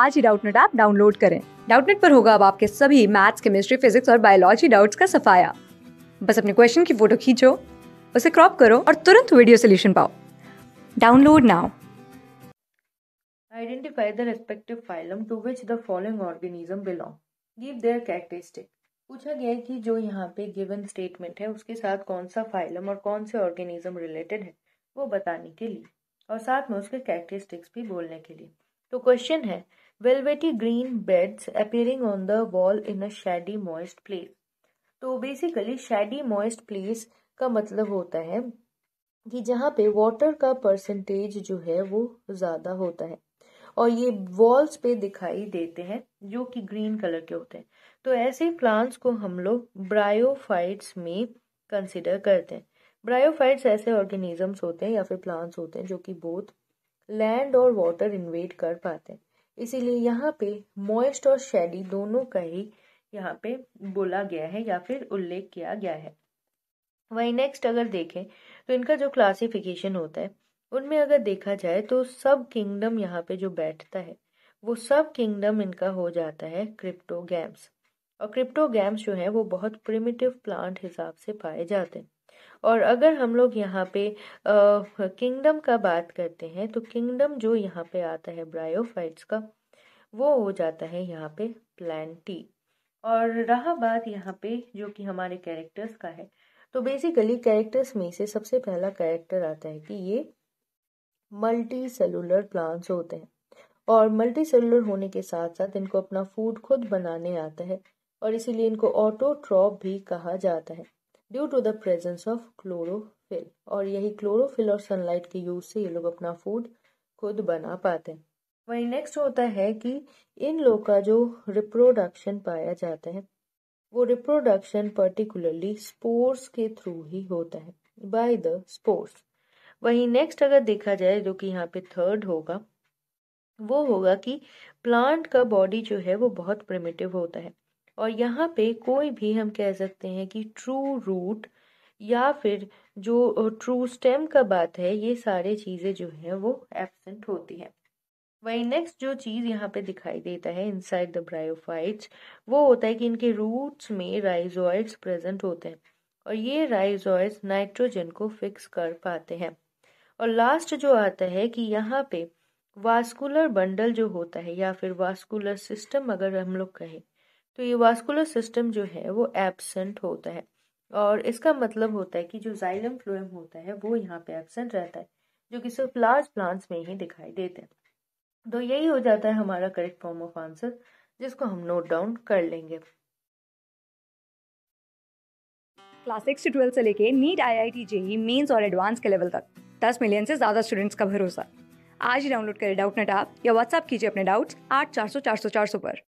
आज ही Doubtnut app download करें डाउटनेट पर होगा अब आपके सभी मैथ्स केमिस्ट्री फिजिक्स और बायोलॉजी डाउट्स का सफाया बस अपने क्वेश्चन की फोटो खींचो उसे क्रॉप करो और तुरंत वीडियो सोल्यूशन पाओ download now Identify the respective phylum to which the following organism belong. Give their characteristic. पूछा गया है कि जो यहाँ पे गिवन स्टेटमेंट है उसके साथ कौन सा फाइलम और कौन से ऑर्गेनिज्म रिलेटेड है वो बताने के लिए और साथ में उसके कैरेक्टरिस्टिक्स भी बोलने के लिए तो क्वेश्चन है velvety green beds appearing on the wall in a shady moist place तो बेसिकली shady मॉइस्ट प्लेस का मतलब होता है कि जहाँ पे वाटर का परसेंटेज जो है वो ज़्यादा होता है और ये वॉल्स पे दिखाई देते हैं जो कि ग्रीन कलर के होते हैं तो ऐसे प्लांट्स को हम लोग ब्रायोफाइट्स में कंसिडर करते हैं ब्रायोफाइट्स ऐसे ऑर्गेनिजम्स होते हैं या फिर प्लांट्स होते हैं जो कि बोथ लैंड और वाटर इन्वेट कर पाते हैं इसीलिए यहाँ पे मॉइस्ट और शेडी दोनों का ही यहाँ पे बोला गया है या फिर उल्लेख किया गया है वही नेक्स्ट अगर देखें तो इनका जो क्लासिफिकेशन होता है उनमें अगर देखा जाए तो सब किंगडम यहाँ पे जो बैठता है वो सब किंगडम इनका हो जाता है क्रिप्टोगैम्स और क्रिप्टोगैम्स जो है वो बहुत प्रिमिटिव प्लांट हिसाब से पाए जाते हैं और अगर हम लोग यहाँ पे किंगडम का बात करते हैं तो किंगडम जो यहाँ पे आता है ब्रायोफाइट्स का वो हो जाता है यहाँ पे प्लान्टी और रहा बात यहाँ पे जो कि हमारे कैरेक्टर्स का है तो बेसिकली कैरेक्टर्स में से सबसे पहला कैरेक्टर आता है कि ये मल्टी सेलुलर प्लांट्स होते हैं और मल्टी सेलुलर होने के साथ साथ इनको अपना फूड खुद बनाने आता है और इसीलिए इनको ऑटोट्रॉप भी कहा जाता है due to the presence of chlorophyll और यही क्लोरोफिल और सनलाइट के यूज से ये लोग अपना फूड खुद बना पाते हैं वही नेक्स्ट होता है कि इन लोग का जो रिप्रोडक्शन पाया जाता है वो रिप्रोडक्शन पर्टिकुलरली स्पोर्स के थ्रू ही होता है बाय द स्पोर्स वही नेक्स्ट अगर देखा जाए जो कि यहाँ पे थर्ड होगा वो होगा कि प्लांट का बॉडी जो है वो बहुत प्रिमिटिव होता है और यहाँ पे कोई भी हम कह सकते हैं कि ट्रू रूट या फिर जो ट्रू स्टेम का बात है ये सारे चीज़ें जो है वो एबसेंट होती हैं वही नेक्स्ट जो चीज़ यहाँ पे दिखाई देता है इनसाइड द ब्रायोफाइट्स वो होता है कि इनके रूट्स में राइजोइड्स प्रेजेंट होते हैं और ये राइजोइड्स नाइट्रोजन को फिक्स कर पाते हैं और लास्ट जो आता है कि यहाँ पे वास्कुलर बंडल जो होता है या फिर वास्कुलर सिस्टम अगर हम लोग कहें तो ये वास्कुलर सिस्टम जो है वो एबसेंट होता है और इसका मतलब होता है कि जो जाइलम फ्लोएम होता है वो यहाँ पे एबसेंट रहता है जो कि सिर्फ लार्ज प्लांट्स में ही दिखाई देते हैं तो यही हो जाता है हमारा करेक्ट फॉर्म ऑफ आंसर जिसको हम नोट डाउन कर लेंगे क्लास सिक्स से ट्वेल्थ से लेके NEET I I T JEE mains और एडवांस के लेवल तक दस मिलियन से ज़्यादा स्टूडेंट्स का भरोसा आज ही डाउनलोड करें डाउट नेट आप या व्हाट्सअप कीजिए अपने डाउट्स आठ चार सौ चार सौ चार सौ पर